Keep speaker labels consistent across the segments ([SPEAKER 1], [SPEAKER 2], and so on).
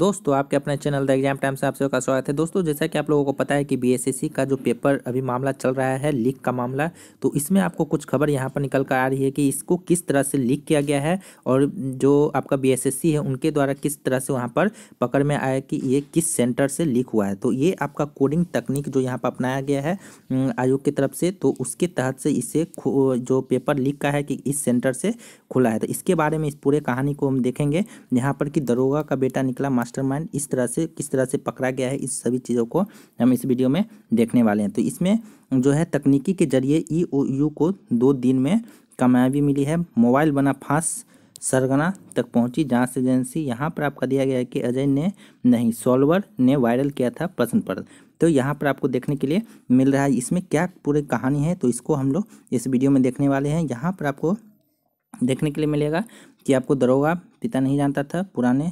[SPEAKER 1] दोस्तों आपके अपने चैनल द एग्जाम टाइम से आप सबका स्वागत है दोस्तों जैसा कि आप लोगों को पता है कि बीएसएससी का जो पेपर अभी मामला चल रहा है लीक का मामला तो इसमें आपको कुछ खबर यहाँ पर निकल कर आ रही है कि इसको किस तरह से लीक किया गया है और जो आपका बीएसएससी है उनके द्वारा किस तरह से वहाँ पर पकड़ में आया कि ये किस सेंटर से लीक हुआ है तो ये आपका कोडिंग तकनीक जो यहाँ पर अपनाया गया है आयोग की तरफ से तो उसके तहत से इसे जो पेपर लीक का है कि इस सेंटर से खुला है तो इसके बारे में इस पूरे कहानी को हम देखेंगे यहाँ पर कि दरोगा का बेटा निकला मास्टरमाइंड इस तरह से किस तरह से पकड़ा गया है इस सभी चीज़ों को हम इस वीडियो में देखने वाले हैं तो इसमें जो है तकनीकी के जरिए ई ओ यू को दो दिन में कामयाबी मिली है मोबाइल बना फांस सरगना तक पहुंची जांच एजेंसी यहाँ पर आपका दिया गया है कि अजय ने नहीं सॉल्वर ने वायरल किया था प्रश्न पर तो यहाँ पर आपको देखने के लिए मिल रहा है इसमें क्या पूरी कहानी है तो इसको हम लोग इस वीडियो में देखने वाले हैं यहाँ पर आपको देखने के लिए मिलेगा कि आपको दरोगा पिता नहीं जानता था पुराने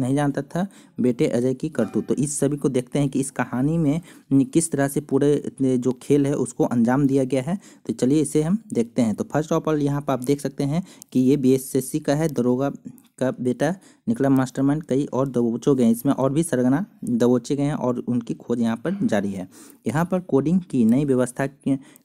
[SPEAKER 1] नहीं जानता था बेटे अजय की करतूत तो इस सभी को देखते हैं कि इस कहानी में किस तरह से पूरे जो खेल है उसको अंजाम दिया गया है तो चलिए इसे हम देखते हैं तो फर्स्ट ऑफ ऑल यहाँ पर आप देख सकते हैं कि ये बी का है दरोगा का बेटा निकला मास्टरमाइंड कई और दबोचो गए इसमें और भी सरगना दबोचे गए हैं और उनकी खोज यहाँ पर जारी है यहाँ पर कोडिंग की नई व्यवस्था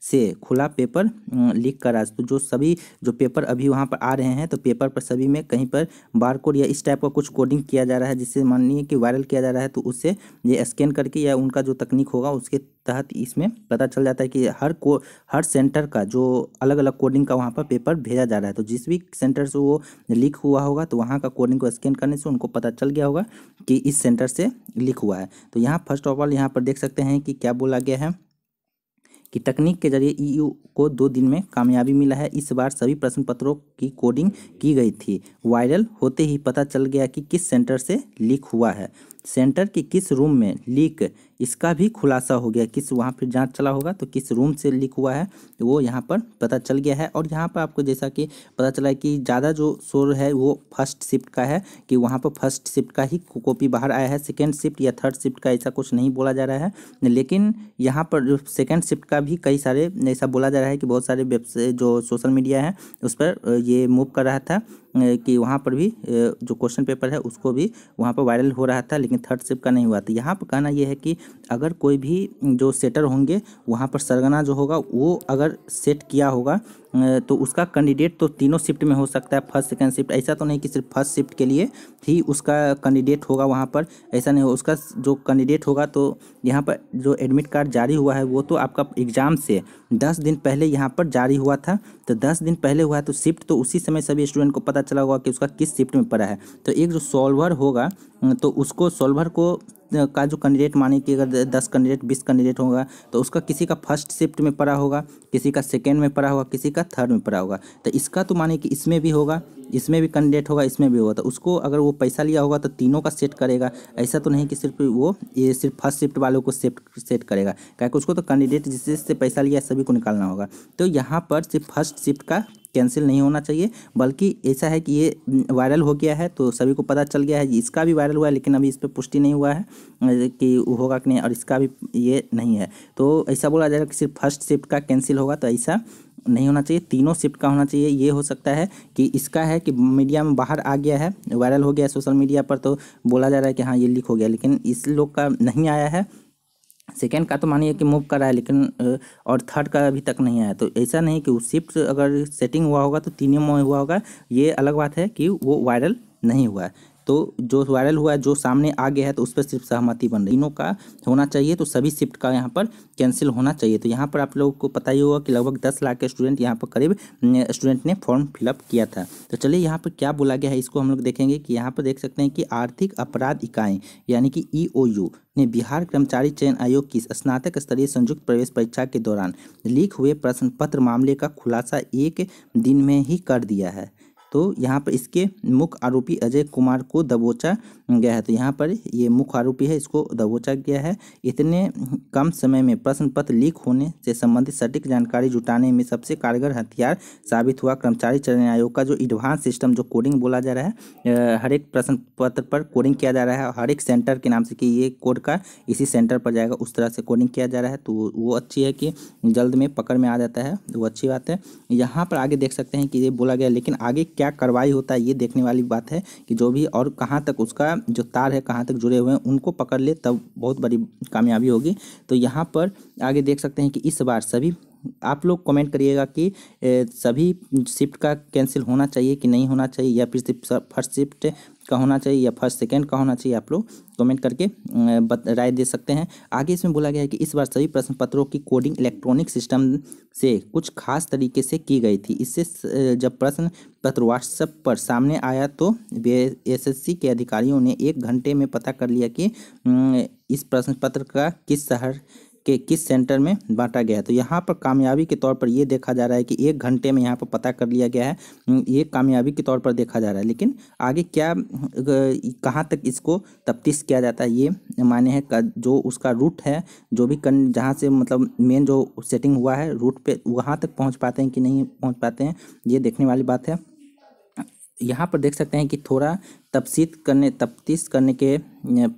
[SPEAKER 1] से खुला पेपर अं, लीक करा तो जो सभी जो पेपर अभी वहाँ पर आ रहे हैं तो पेपर पर सभी में कहीं पर बारकोड या इस टाइप का कुछ कोडिंग किया जा रहा है जिससे माननीय कि वायरल किया जा रहा है तो उससे ये स्कैन करके या उनका जो तकनीक होगा उसके तहत इसमें पता चल जाता है कि हर को हर सेंटर का जो अलग अलग कोडिंग का वहाँ पर पेपर भेजा जा रहा है तो जिस भी सेंटर से वो लीक हुआ होगा तो वहाँ वहाँ का कोडिंग को स्कैन करने से उनको पता चल गया होगा कि इस सेंटर से लिख हुआ है तो यहाँ फर्स्ट ऑफ ऑल यहाँ पर देख सकते हैं कि क्या बोला गया है कि तकनीक के जरिए ईयू को दो दिन में कामयाबी मिला है इस बार सभी प्रश्न पत्रों की कोडिंग की गई थी वायरल होते ही पता चल गया कि किस सेंटर से लीक हुआ है सेंटर के किस रूम में लीक इसका भी खुलासा हो गया किस वहाँ पर जांच चला होगा तो किस रूम से लीक हुआ है वो यहाँ पर पता चल गया है और यहाँ पर आपको जैसा कि पता चला है कि ज़्यादा जो शोर है वो फर्स्ट शिफ्ट का है कि वहाँ पर फर्स्ट शिफ्ट का ही कॉपी बाहर आया है सेकेंड शिफ्ट या थर्ड शिफ्ट का ऐसा कुछ नहीं बोला जा रहा है लेकिन यहाँ पर सेकेंड शिफ्ट का भी कई सारे ऐसा बोला जा रहा है कि बहुत सारे वेब जो सोशल मीडिया है उस पर ये मूव कर रहा था कि वहाँ पर भी जो क्वेश्चन पेपर है उसको भी वहाँ पर वायरल हो रहा था लेकिन थर्ड शिफ्ट का नहीं हुआ था तो यहाँ पर कहना यह है कि अगर कोई भी जो सेटर होंगे वहाँ पर सरगना जो होगा वो अगर सेट किया होगा तो उसका कैंडिडेट तो तीनों शिफ्ट में हो सकता है फर्स्ट सेकंड शिफ्ट ऐसा तो नहीं कि सिर्फ फर्स्ट शिफ्ट के लिए ही उसका कैंडिडेट होगा वहाँ पर ऐसा नहीं हो उसका जो कैंडिडेट होगा तो यहाँ पर जो एडमिट कार्ड जारी हुआ है वो तो आपका एग्ज़ाम से दस दिन पहले यहाँ पर जारी हुआ था तो दस दिन पहले हुआ तो शिफ्ट तो उसी समय सभी स्टूडेंट को पता पता चला होगा कि उसका किस शिफ्ट में पड़ा है तो एक जो सॉल्वर होगा तो उसको सॉल्वर को का जो कैंडिडेट माने कि अगर दस कैंडिडेट बीस कैंडिडेट होगा तो उसका किसी का फर्स्ट शिफ्ट में पड़ा होगा किसी का सेकेंड में पड़ा होगा किसी का थर्ड में पड़ा होगा तो इसका तो माने कि इसमें भी होगा इसमें भी कैंडिडेट होगा इसमें भी होगा तो उसको अगर वो पैसा लिया होगा तो तीनों का सेट करेगा ऐसा तो नहीं कि सिर्फ वो ये सिर्फ फर्स्ट शिफ्ट वालों को सेट सेट करेगा क्या उसको तो कैंडिडेट जिससे पैसा लिया सभी को निकालना होगा तो यहाँ पर सिर्फ फर्स्ट शिफ्ट का कैंसिल नहीं होना चाहिए बल्कि ऐसा है कि ये वायरल हो गया है तो सभी को पता चल गया है इसका भी वायरल हुआ है लेकिन अभी इस पर पुष्टि नहीं हुआ है कि होगा कि नहीं और इसका भी ये नहीं है तो ऐसा बोला जाएगा कि सिर्फ फर्स्ट शिफ्ट का कैंसिल होगा तो ऐसा नहीं होना चाहिए तीनों शिफ्ट का होना चाहिए ये हो सकता है कि इसका है कि मीडिया में बाहर आ गया है वायरल हो गया है सोशल मीडिया पर तो बोला जा रहा है कि हाँ ये लीक हो गया लेकिन इस लोग का नहीं आया है सेकेंड का तो मानिए कि मूव करा है लेकिन और थर्ड का अभी तक नहीं आया तो ऐसा नहीं कि वो शिफ्ट अगर सेटिंग हुआ होगा तो तीनों में हुआ होगा ये अलग बात है कि वो वायरल नहीं हुआ है तो जो वायरल हुआ है जो सामने आ गया है तो उस पर सिर्फ सहमति बन रही तीनों का होना चाहिए तो सभी शिफ्ट का यहाँ पर कैंसिल होना चाहिए तो यहाँ पर आप लोगों को पता ही होगा कि लगभग दस लाख के स्टूडेंट यहाँ पर करीब स्टूडेंट ने फॉर्म फिलअप किया था तो चलिए यहाँ पर क्या बोला गया है इसको हम लोग देखेंगे कि यहाँ पर देख सकते हैं कि आर्थिक अपराध इकाएँ यानी कि ई e ने बिहार कर्मचारी चयन आयोग की स्नातक स्तरीय संयुक्त प्रवेश परीक्षा के दौरान लीक हुए प्रश्न पत्र मामले का खुलासा एक दिन में ही कर दिया है तो यहाँ पर इसके मुख्य आरोपी अजय कुमार को दबोचा गया है तो यहाँ पर ये मुख्य आरोपी है इसको दबोचा गया है इतने कम समय में प्रश्न पत्र लीक होने से संबंधित सटीक जानकारी जुटाने में सबसे कारगर हथियार साबित हुआ कर्मचारी चयन आयोग का जो एडवांस सिस्टम जो कोडिंग बोला जा रहा है हर एक प्रश्न पत्र पर कोडिंग किया जा रहा है हर एक सेंटर के नाम से कि ये कोड का इसी सेंटर पर जाएगा उस तरह से कोडिंग किया जा रहा है तो वो अच्छी है कि जल्द में पकड़ में आ जाता है वो अच्छी बात है यहाँ पर आगे देख सकते हैं कि ये बोला गया लेकिन आगे क्या कार्रवाई होता है ये देखने वाली बात है कि जो भी और कहाँ तक उसका जो तार है कहाँ तक जुड़े हुए हैं उनको पकड़ ले तब बहुत बड़ी कामयाबी होगी तो यहाँ पर आगे देख सकते हैं कि इस बार सभी आप लोग कमेंट करिएगा कि सभी शिफ्ट का कैंसिल होना चाहिए कि नहीं होना चाहिए या फिर फर्स्ट शिफ्ट का होना चाहिए या फर्स्ट सेकेंड का होना चाहिए आप लोग कमेंट करके अं, राय दे सकते हैं आगे इसमें बोला गया है कि इस बार सभी प्रश्न पत्रों की कोडिंग इलेक्ट्रॉनिक सिस्टम से कुछ खास तरीके से की गई थी इससे जब प्रश्न पत्र व्हाट्सएप पर सामने आया तो बी के अधिकारियों ने एक घंटे में पता कर लिया कि अं, इस प्रश्न पत्र का किस शहर के किस सेंटर में बांटा गया है तो यहाँ पर कामयाबी के तौर पर ये देखा जा रहा है कि एक घंटे में यहाँ पर पता कर लिया गया है ये कामयाबी के तौर पर देखा जा रहा है लेकिन आगे क्या कहाँ तक इसको तफ्तीश किया जाता है ये माने है जो उसका रूट है जो भी कन जहाँ से मतलब मेन जो सेटिंग हुआ है रूट पे वहाँ तक पहुँच पाते हैं कि नहीं पहुँच पाते हैं ये देखने वाली बात है यहाँ पर देख सकते हैं कि थोड़ा तपसीत करने तफ्तीश करने के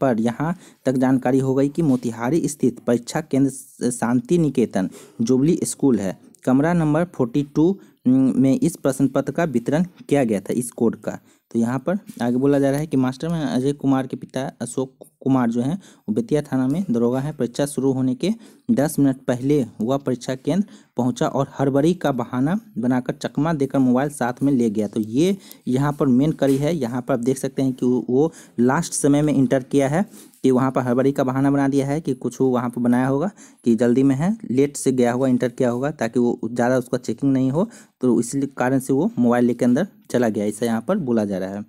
[SPEAKER 1] पर यहाँ तक जानकारी हो गई कि मोतिहारी स्थित परीक्षा केंद्र शांति निकेतन जुबली स्कूल है कमरा नंबर फोर्टी टू में इस प्रश्न पत्र का वितरण किया गया था इस कोड का तो यहाँ पर आगे बोला जा रहा है कि मास्टर में अजय कुमार के पिता अशोक कुमार जो हैं वो बेतिया थाना में दरोगा है परीक्षा शुरू होने के दस मिनट पहले वह परीक्षा केंद्र पहुंचा और हड़बड़ी का बहाना बनाकर चकमा देकर मोबाइल साथ में ले गया तो ये यहाँ पर मेन कड़ी है यहाँ पर आप देख सकते हैं कि वो लास्ट समय में इंटर किया है कि वहाँ पर हड़बड़ी का बहाना बना दिया है कि कुछ वहाँ पर बनाया होगा कि जल्दी में है लेट से गया होगा इंटर किया होगा ताकि वो ज़्यादा उसका चेकिंग नहीं हो तो इसलिए कारण से वो मोबाइल लेकर अंदर चला गया ऐसा यहाँ पर बोला जा रहा है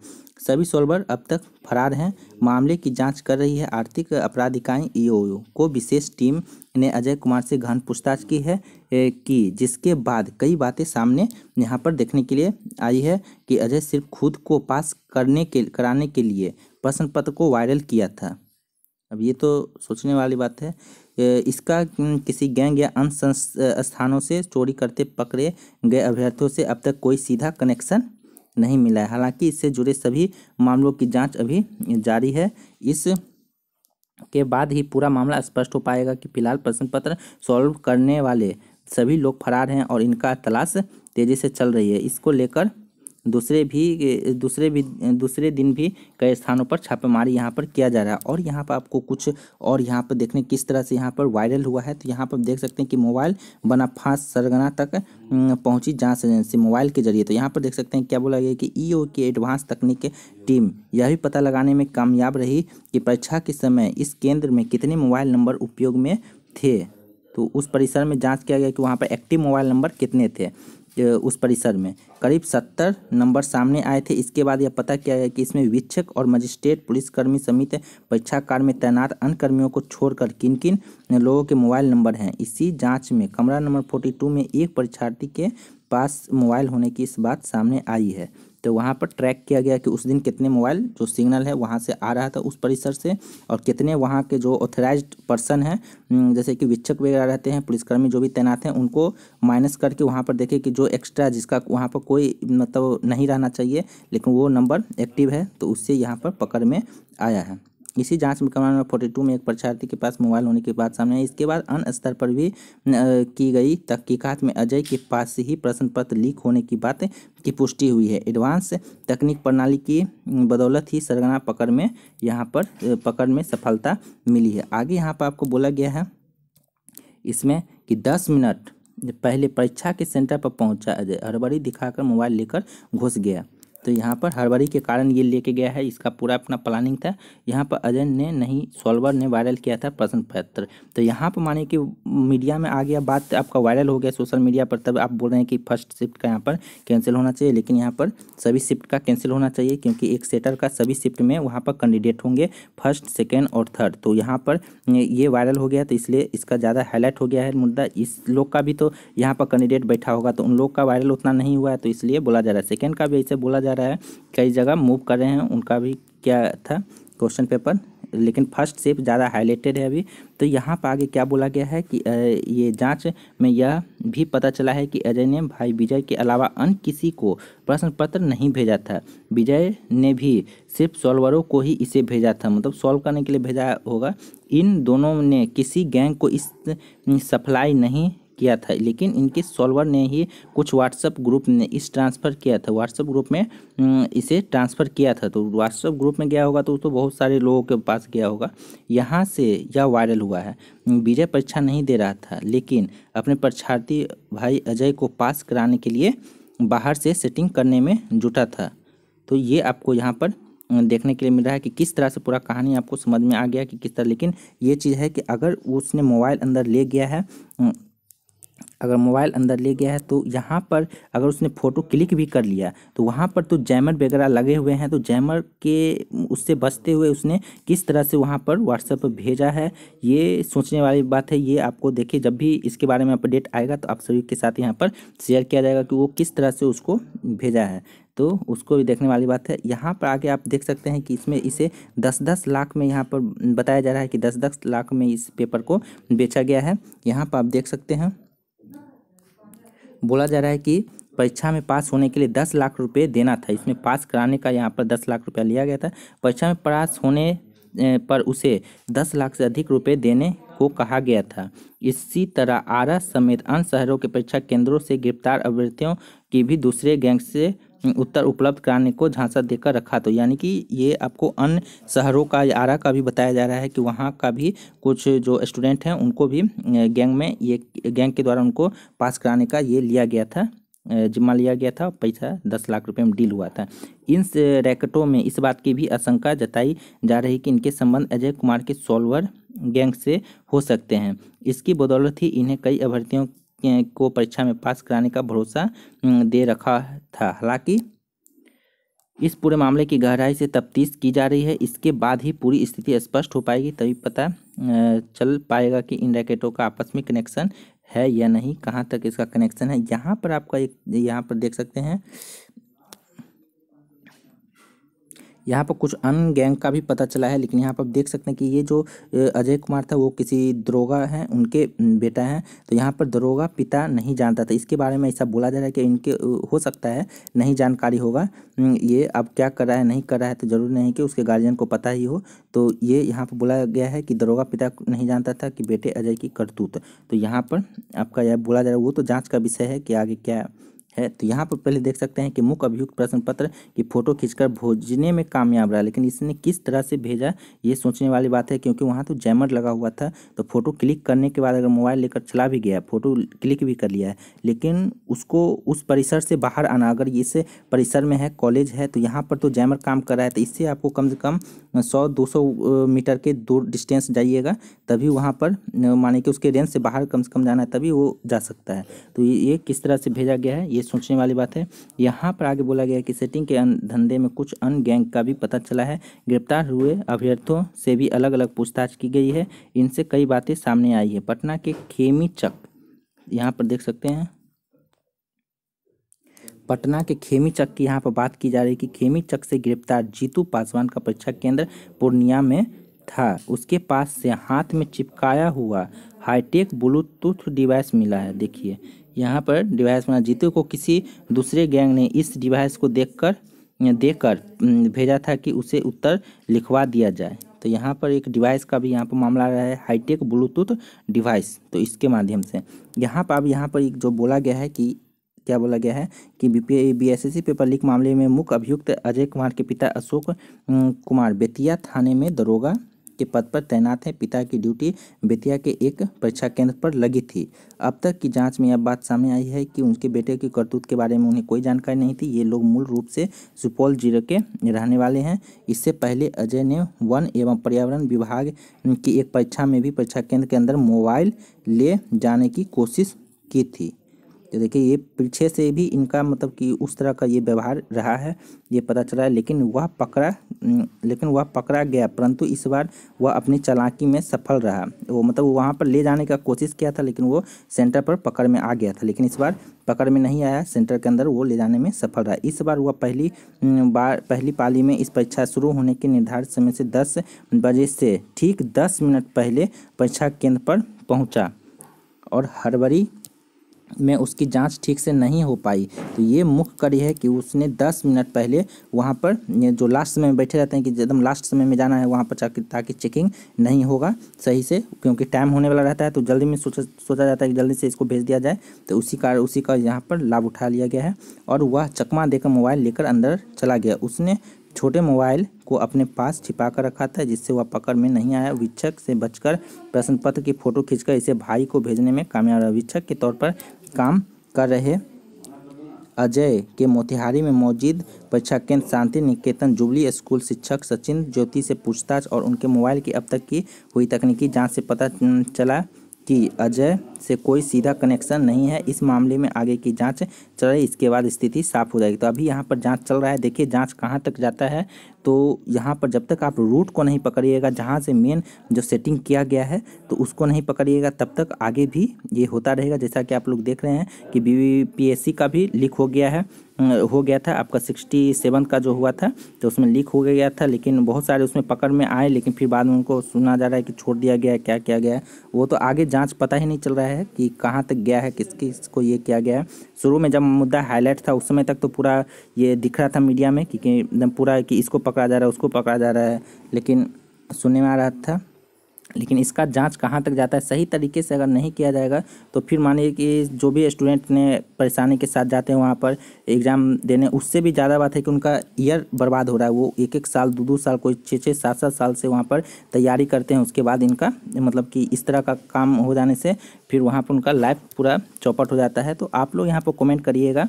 [SPEAKER 1] सभी सोल्वर अब तक फरार हैं मामले की जांच कर रही है आर्थिक अपराध इकाई ईओयू e को विशेष टीम ने अजय कुमार से गहन पूछताछ की है कि जिसके बाद कई बातें सामने यहाँ पर देखने के लिए आई है कि अजय सिर्फ खुद को पास करने के कराने के लिए प्रश्न पत्र को वायरल किया था अब ये तो सोचने वाली बात है इसका किसी गैंग या अन्य स्थानों से चोरी करते पकड़े गए अभ्यर्थियों से अब तक कोई सीधा कनेक्शन नहीं मिला है हालांकि इससे जुड़े सभी मामलों की जांच अभी जारी है इस के बाद ही पूरा मामला स्पष्ट हो पाएगा कि फिलहाल प्रश्न पत्र सॉल्व करने वाले सभी लोग फरार हैं और इनका तलाश तेज़ी से चल रही है इसको लेकर दूसरे भी दूसरे भी दूसरे दिन भी कई स्थानों पर छापेमारी यहाँ पर किया जा रहा है और यहाँ पर आपको कुछ और यहाँ पर देखने किस तरह से यहाँ पर वायरल हुआ है तो यहाँ पर देख सकते हैं कि मोबाइल बना फांस सरगना तक पहुँची जाँच एजेंसी मोबाइल के जरिए तो यहाँ पर देख सकते हैं क्या बोला गया कि ई की एडवांस तकनीक टीम यह भी पता लगाने में कामयाब रही कि परीक्षा के समय इस केंद्र में कितने मोबाइल नंबर उपयोग में थे तो उस परिसर में जांच किया गया कि वहाँ पर एक्टिव मोबाइल नंबर कितने थे उस परिसर में करीब सत्तर नंबर सामने आए थे इसके बाद यह पता किया गया कि इसमें वीक्षक और मजिस्ट्रेट पुलिसकर्मी समेत परीक्षाकार में तैनात अन्य कर्मियों को छोड़कर किन किन लोगों के मोबाइल नंबर हैं इसी जांच में कमरा नंबर फोर्टी टू में एक परीक्षार्थी के पास मोबाइल होने की इस बात सामने आई है तो वहाँ पर ट्रैक किया गया कि उस दिन कितने मोबाइल जो सिग्नल है वहाँ से आ रहा था उस परिसर से और कितने वहाँ के जो ऑथराइज पर्सन हैं हम्म, जैसे कि विक्षक वगैरह रहते हैं पुलिसकर्मी जो भी तैनात हैं उनको माइनस करके वहाँ पर देखें कि जो एक्स्ट्रा जिसका वहाँ पर कोई मतलब नहीं रहना चाहिए लेकिन वो नंबर एक्टिव है तो उससे यहाँ पर पकड़ में आया है इसी जांच में क्रमांक नंबर फोर्टी टू में एक परीक्षार्थी के पास मोबाइल होने की बात सामने आई इसके बाद अन्य स्तर पर भी की गई तहकीकत में अजय के पास ही प्रश्न पत्र लीक होने की बात की पुष्टि हुई है एडवांस तकनीक प्रणाली की बदौलत ही सरगना पकड़ में यहाँ पर पकड़ में सफलता मिली है आगे यहाँ पर आपको बोला गया है इसमें कि दस मिनट पहले परीक्षा के सेंटर पर पहुंचा अजय हड़बड़ी दिखाकर मोबाइल लेकर घुस गया तो यहाँ पर हड़बड़ी के कारण ये लेके गया है इसका पूरा अपना प्लानिंग था यहाँ पर अजय ने नहीं सॉल्वर ने वायरल किया था प्रश्न पत्र तो यहाँ पर माने कि मीडिया में आ गया बात आपका वायरल हो गया सोशल मीडिया पर तब आप बोल रहे हैं कि फर्स्ट शिफ्ट का यहाँ पर कैंसिल होना चाहिए लेकिन यहाँ पर सभी शिफ्ट का कैंसिल होना चाहिए क्योंकि एक सेटर का सभी शिफ्ट में वहाँ पर कैंडिडेट होंगे फर्स्ट सेकेंड और थर्ड तो यहाँ पर ये वायरल हो गया तो इसलिए इसका ज़्यादा हाईलाइट हो गया है मुद्दा इस लोग का भी तो यहाँ पर कैंडिडेट बैठा होगा तो उन लोग का वायरल उतना नहीं हुआ है तो इसलिए बोला जा रहा है सेकेंड का भी ऐसे बोला जा जा रहा है कई जगह मूव कर रहे हैं उनका भी क्या था क्वेश्चन पेपर लेकिन फर्स्ट सेप ज़्यादा हाईलाइटेड है अभी तो यहाँ पर आगे क्या बोला गया है कि ये जांच में यह भी पता चला है कि अजय ने भाई विजय के अलावा अन्य किसी को प्रश्न पत्र नहीं भेजा था विजय ने भी सिर्फ सॉल्वरों को ही इसे भेजा था मतलब सॉल्व करने के लिए भेजा होगा इन दोनों ने किसी गैंग को इस सप्लाई नहीं किया था लेकिन इनके सॉल्वर ने ही कुछ व्हाट्सएप ग्रुप ने इस ट्रांसफ़र किया था व्हाट्सएप ग्रुप में इसे ट्रांसफ़र किया था तो व्हाट्सएप ग्रुप में गया होगा तो तो बहुत सारे लोगों के पास गया होगा यहाँ से यह वायरल हुआ है विजय परीक्षा नहीं दे रहा था लेकिन अपने परीक्षार्थी भाई अजय को पास कराने के लिए बाहर से सेटिंग करने में जुटा था तो ये आपको यहाँ पर देखने के लिए मिल रहा है कि किस तरह से पूरा कहानी आपको समझ में आ गया कि किस तरह लेकिन ये चीज़ है कि अगर उसने मोबाइल अंदर ले गया है अगर मोबाइल अंदर ले गया है तो यहाँ पर अगर उसने फ़ोटो क्लिक भी कर लिया तो वहाँ पर तो जैमर वगैरह लगे हुए हैं तो जैमर के उससे बचते हुए उसने किस तरह से वहाँ पर व्हाट्सएप पर भेजा है ये सोचने वाली बात है ये आपको देखिए जब भी इसके बारे में अपडेट आएगा तो आप सभी के साथ यहाँ पर शेयर किया जाएगा कि वो किस तरह से उसको भेजा है तो उसको भी देखने वाली बात है यहाँ पर आगे आप देख सकते हैं कि इसमें इसे दस दस लाख में यहाँ पर बताया जा रहा है कि दस दस लाख में इस पेपर को बेचा गया है यहाँ पर आप देख सकते हैं बोला जा रहा है कि परीक्षा में पास होने के लिए दस लाख रुपये देना था इसमें पास कराने का यहाँ पर दस लाख रुपया लिया गया था परीक्षा में पास होने पर उसे दस लाख से अधिक रुपये देने को कहा गया था इसी तरह आरा समेत अन्य शहरों के परीक्षा केंद्रों से गिरफ्तार अभ्यर्थियों की भी दूसरे गैंग से उत्तर उपलब्ध कराने को झांसा देकर रखा तो यानी कि ये आपको अन्य शहरों का या आरा का भी बताया जा रहा है कि वहाँ का भी कुछ जो स्टूडेंट हैं उनको भी गैंग में ये गैंग के द्वारा उनको पास कराने का ये लिया गया था जिम्मा लिया गया था पैसा दस लाख रुपए में डील हुआ था इन रैकेटों में इस बात की भी आशंका जताई जा रही कि इनके संबंध अजय कुमार के सॉल्वर गैंग से हो सकते हैं इसकी बदौलत ही इन्हें कई अभ्यर्थियों को परीक्षा में पास कराने का भरोसा दे रखा था हालांकि इस पूरे मामले की गहराई से तफ्तीश की जा रही है इसके बाद ही पूरी स्थिति स्पष्ट हो पाएगी तभी पता चल पाएगा कि इन रैकेटों का आपस में कनेक्शन है या नहीं कहाँ तक इसका कनेक्शन है यहाँ पर आपका एक यहाँ पर देख सकते हैं यहाँ पर कुछ अन्य गैंग का भी पता चला है लेकिन यहाँ पर आप देख सकते हैं कि ये जो अजय कुमार था वो किसी दरोगा हैं उनके बेटा हैं तो यहाँ पर दरोगा पिता नहीं जानता था इसके बारे में ऐसा बोला जा रहा है कि इनके हो सकता है नहीं जानकारी होगा ये अब क्या कर रहा है नहीं कर रहा है तो ज़रूर नहीं कि उसके गार्जियन को पता ही हो तो ये यहाँ पर बोला गया है कि दरोगा पिता नहीं जानता था कि बेटे अजय की करतूत तो यहाँ पर आपका यह बोला जा रहा है वो तो जाँच का विषय है कि आगे क्या है तो यहाँ पर पहले देख सकते हैं कि मुख्य अभियुक्त प्रश्न पत्र की फोटो खींचकर भेजने में कामयाब रहा लेकिन इसने किस तरह से भेजा ये सोचने वाली बात है क्योंकि वहाँ तो जैमर लगा हुआ था तो फोटो क्लिक करने के बाद अगर मोबाइल लेकर चला भी गया फोटो क्लिक भी कर लिया है लेकिन उसको उस परिसर से बाहर आना अगर इस परिसर में है कॉलेज है तो यहाँ पर तो जैमर काम कर रहा है तो इससे आपको कम से कम सौ दो मीटर के दूर डिस्टेंस जाइएगा तभी वहाँ पर माने कि उसके रेंज से बाहर कम से कम जाना है तभी वो जा सकता है तो ये किस तरह से भेजा गया है ये सोचने वाली बात है यहाँ पर आगे बोला गया कि सेटिंग के धंधे में कुछ अन्य गैंग का भी पता चला है गिरफ्तार हुए अभ्यर्थों से भी अलग अलग पूछताछ की गई है इनसे कई बातें सामने आई है पटना के खेमी चक यहाँ पर देख सकते हैं पटना के खेमी चक की यहाँ पर बात की जा रही है कि खेमी चक से गिरफ्तार जीतू पासवान का परीक्षा केंद्र पूर्णिया में था उसके पास से हाथ में चिपकाया हुआ हाईटेक ब्लूटूथ डिवाइस मिला है देखिए यहाँ पर डिवाइस बना जीतू को किसी दूसरे गैंग ने इस डिवाइस को देखकर कर भेजा था कि उसे उत्तर लिखवा दिया जाए तो यहाँ पर एक डिवाइस का भी यहाँ पर मामला रहा है हाईटेक ब्लूटूथ डिवाइस तो इसके माध्यम से यहाँ पर अब यहाँ पर जो बोला गया है कि क्या बोला गया है कि बी बीएसएससी पेपर लीक मामले में मुख्य अभियुक्त अजय कुमार के पिता अशोक कुमार बेतिया थाने में दरोगा के पद पर तैनात हैं पिता की ड्यूटी बेतिया के एक परीक्षा केंद्र पर लगी थी अब तक की जांच में यह बात सामने आई है कि उनके बेटे के करतूत के बारे में उन्हें कोई जानकारी नहीं थी ये लोग मूल रूप से सुपौल जिले के रहने वाले हैं इससे पहले अजय ने वन एवं पर्यावरण विभाग की एक परीक्षा में भी परीक्षा केंद्र के अंदर मोबाइल ले जाने की कोशिश की थी तो देखिए ये पीछे से भी इनका मतलब कि उस तरह का ये व्यवहार रहा है ये पता चला है लेकिन वह पकड़ा लेकिन वह पकड़ा गया परंतु इस बार वह अपनी चालाकी में सफल रहा वो मतलब वहाँ पर ले जाने का कोशिश किया था लेकिन वो सेंटर पर पकड़ में आ गया था लेकिन इस बार पकड़ में नहीं आया सेंटर के अंदर वो ले जाने में सफल रहा इस बार वह पहली बार पहली पाली में इस परीक्षा शुरू होने के निर्धारित समय से दस बजे से ठीक दस मिनट पहले परीक्षा केंद्र पर पहुँचा और हरबरी में उसकी जांच ठीक से नहीं हो पाई तो ये मुख्य कड़ी है कि उसने 10 मिनट पहले वहाँ पर जो लास्ट समय में बैठे रहते हैं कि एकदम लास्ट समय में जाना है वहाँ पर ताकि चेकिंग नहीं होगा सही से क्योंकि टाइम होने वाला रहता है तो जल्दी में सोचा सोचा जाता है कि जल्दी से इसको भेज दिया जाए तो उसी का उसी का यहाँ पर लाभ उठा लिया गया है और वह चकमा देकर मोबाइल लेकर अंदर चला गया उसने छोटे मोबाइल को अपने पास छिपा कर रखा था जिससे वह पकड़ में नहीं आया वीक्षक से बचकर प्रश्न पत्र की फोटो खींचकर इसे भाई को भेजने में कामयाब रहा वीक्षक के तौर पर काम कर रहे अजय के मोतिहारी में मौजूद परीक्षा केंद्र शांति निकेतन जुबली स्कूल शिक्षक सचिन ज्योति से पूछताछ और उनके मोबाइल की अब तक की हुई तकनीकी जांच से पता चला कि अजय से कोई सीधा कनेक्शन नहीं है इस मामले में आगे की जांच चल रही इसके बाद स्थिति साफ हो जाएगी तो अभी यहाँ पर जांच चल रहा है देखिए जांच कहाँ तक जाता है तो यहाँ पर जब तक आप रूट को नहीं पकड़िएगा जहाँ से मेन जो सेटिंग किया गया है तो उसको नहीं पकड़िएगा तब तक आगे भी ये होता रहेगा जैसा कि आप लोग देख रहे हैं कि बी का भी लीक हो गया है हो गया था आपका सिक्सटी सेवन का जो हुआ था तो उसमें लीक हो गया था लेकिन बहुत सारे उसमें पकड़ में आए लेकिन फिर बाद में उनको सुना जा रहा है कि छोड़ दिया गया है क्या किया गया है वो तो आगे जांच पता ही नहीं चल रहा है कि कहाँ तक गया है किस को ये किया गया है शुरू में जब मुद्दा हाईलाइट था उस समय तक तो पूरा ये दिख रहा था मीडिया में कि, एकदम पूरा कि इसको पकड़ा जा रहा है उसको पकड़ा जा रहा है लेकिन सुनने में आ रहा था लेकिन इसका जांच कहाँ तक जाता है सही तरीके से अगर नहीं किया जाएगा तो फिर मानिए कि जो भी स्टूडेंट ने परेशानी के साथ जाते हैं वहाँ पर एग्ज़ाम देने उससे भी ज़्यादा बात है कि उनका ईयर बर्बाद हो रहा है वो एक एक साल दो दो साल कोई छः छः सात सात साल से वहाँ पर तैयारी करते हैं उसके बाद इनका मतलब कि इस तरह का काम हो जाने से फिर वहाँ पर उनका लाइफ पूरा चौपट हो जाता है तो आप लोग यहाँ पर कमेंट करिएगा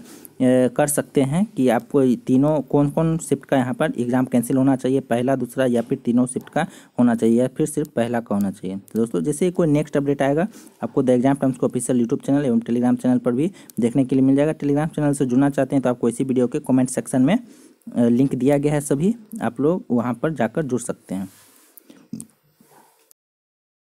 [SPEAKER 1] कर सकते हैं कि आपको तीनों कौन कौन शिफ्ट का यहाँ पर एग्ज़ाम कैंसिल होना चाहिए पहला दूसरा या फिर तीनों शिफ्ट का होना चाहिए या फिर सिर्फ पहला का होना चाहिए तो दोस्तों जैसे ही कोई नेक्स्ट अपडेट आएगा आपको द एग्जाम टाइम्स को ऑफिशियल यूट्यूब चैनल एवं टेलीग्राम चैनल पर भी देखने के लिए मिल जाएगा टेलीग्राम चैनल से जुड़ना चाहते हैं चाहते हैं तो आपको इसी वीडियो के कमेंट सेक्शन में लिंक दिया गया है सभी आप लोग वहाँ पर जाकर जुड़ सकते हैं